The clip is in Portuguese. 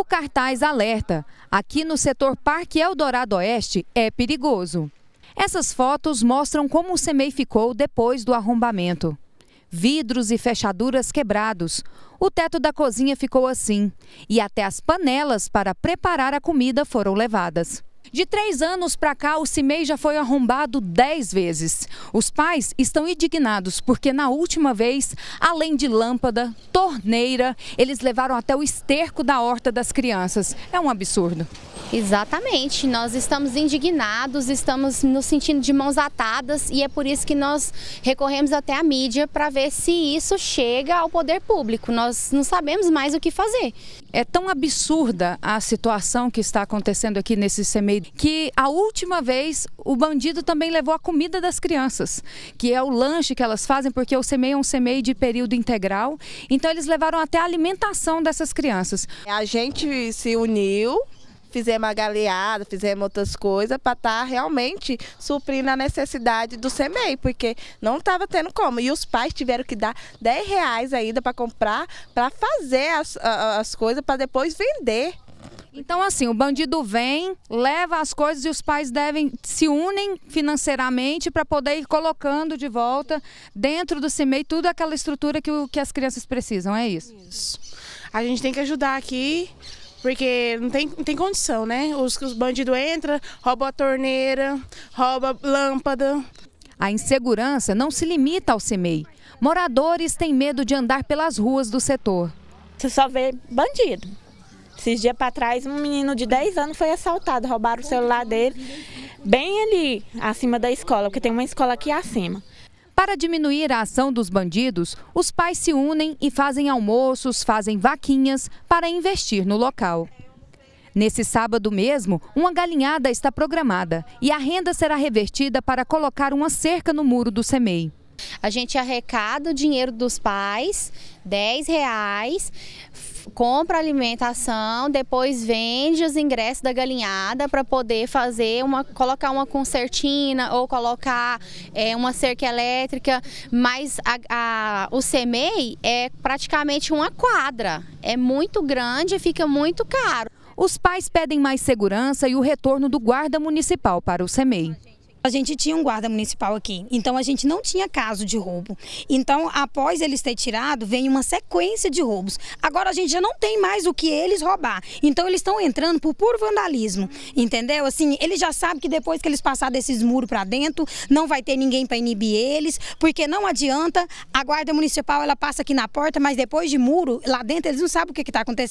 O cartaz alerta: aqui no setor Parque Eldorado Oeste é perigoso. Essas fotos mostram como o semei ficou depois do arrombamento. Vidros e fechaduras quebrados. O teto da cozinha ficou assim. E até as panelas para preparar a comida foram levadas. De três anos para cá, o CIMEI já foi arrombado dez vezes. Os pais estão indignados porque na última vez, além de lâmpada, torneira, eles levaram até o esterco da horta das crianças. É um absurdo. Exatamente, nós estamos indignados, estamos nos sentindo de mãos atadas e é por isso que nós recorremos até a mídia para ver se isso chega ao poder público. Nós não sabemos mais o que fazer. É tão absurda a situação que está acontecendo aqui nesse CIMEI que a última vez o bandido também levou a comida das crianças, que é o lanche que elas fazem, porque o semeio é um semeio de período integral. Então eles levaram até a alimentação dessas crianças. A gente se uniu fizemos a galeada, fizemos outras coisas para estar tá realmente suprindo a necessidade do SEMEI, porque não estava tendo como. E os pais tiveram que dar 10 reais ainda para comprar, para fazer as, as coisas, para depois vender. Então, assim, o bandido vem, leva as coisas e os pais devem se unem financeiramente para poder ir colocando de volta dentro do CIMEI toda aquela estrutura que, o, que as crianças precisam, é isso? Isso. A gente tem que ajudar aqui, porque não tem, não tem condição, né? Os, os bandidos entram, roubam a torneira, roubam lâmpada. A insegurança não se limita ao CIMEI. Moradores têm medo de andar pelas ruas do setor. Você só vê bandido. Esses dias para trás, um menino de 10 anos foi assaltado, roubaram o celular dele, bem ali acima da escola, porque tem uma escola aqui acima. Para diminuir a ação dos bandidos, os pais se unem e fazem almoços, fazem vaquinhas para investir no local. Nesse sábado mesmo, uma galinhada está programada e a renda será revertida para colocar uma cerca no muro do SEMEI. A gente arrecada o dinheiro dos pais, 10 reais, compra alimentação, depois vende os ingressos da galinhada para poder fazer uma, colocar uma concertina ou colocar é, uma cerca elétrica, mas a, a, o CEMEI é praticamente uma quadra, é muito grande e fica muito caro. Os pais pedem mais segurança e o retorno do guarda municipal para o CEMEI a gente tinha um guarda municipal aqui. Então a gente não tinha caso de roubo. Então, após eles ter tirado, vem uma sequência de roubos. Agora a gente já não tem mais o que eles roubar. Então eles estão entrando por puro vandalismo, entendeu? Assim, eles já sabem que depois que eles passar desses muros para dentro, não vai ter ninguém para inibir eles, porque não adianta. A guarda municipal ela passa aqui na porta, mas depois de muro, lá dentro eles não sabem o que está acontecendo.